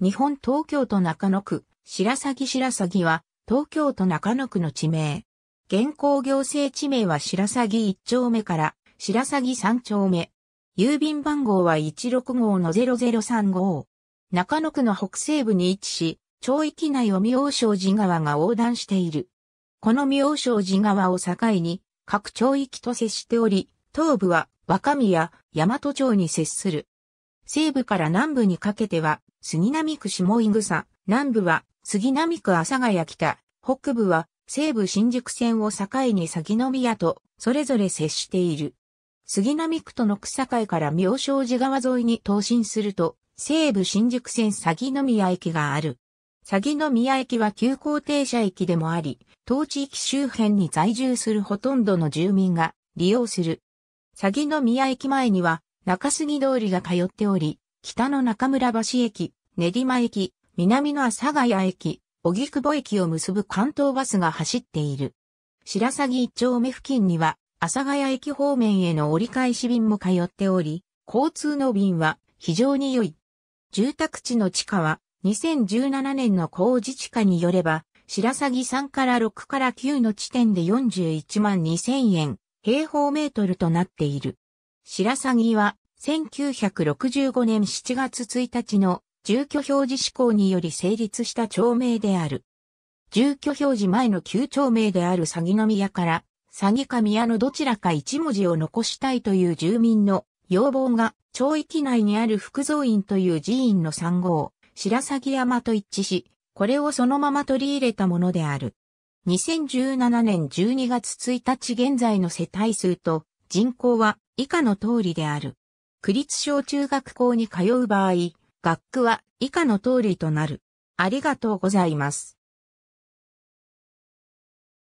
日本東京都中野区、白鷺白鷺は、東京都中野区の地名。現行行政地名は白鷺1丁目から白鷺3丁目。郵便番号は16号の0035。中野区の北西部に位置し、町域内を王正寺川が横断している。この王正寺川を境に、各町域と接しており、東部は若宮、大和町に接する。西部から南部にかけては、杉並区下井草、南部は杉並区阿佐ヶ谷北、北部は西部新宿線を境に鷺宮とそれぞれ接している。杉並区との区境から妙正寺川沿いに東進すると、西部新宿線鷺宮駅がある。鷺宮駅は急行停車駅でもあり、当地域周辺に在住するほとんどの住民が利用する。の宮駅前には中杉通りが通っており、北の中村橋駅、練馬駅、南の阿佐ヶ谷駅、荻窪駅を結ぶ関東バスが走っている。白鷺一丁目付近には、阿佐ヶ谷駅方面への折り返し便も通っており、交通の便は非常に良い。住宅地の地価は、2017年の工事地価によれば、白鷺3から6から9の地点で41万2000円、平方メートルとなっている。白鷺は、1965年7月1日の住居表示施行により成立した町名である。住居表示前の旧町名である鷺宮から、鷺か宮のどちらか一文字を残したいという住民の要望が、町域内にある福蔵院という寺院の3号、白鷺山と一致し、これをそのまま取り入れたものである。2017年12月1日現在の世帯数と人口は以下の通りである。区立小中学校に通う場合、学区は以下の通りとなる。ありがとうございます。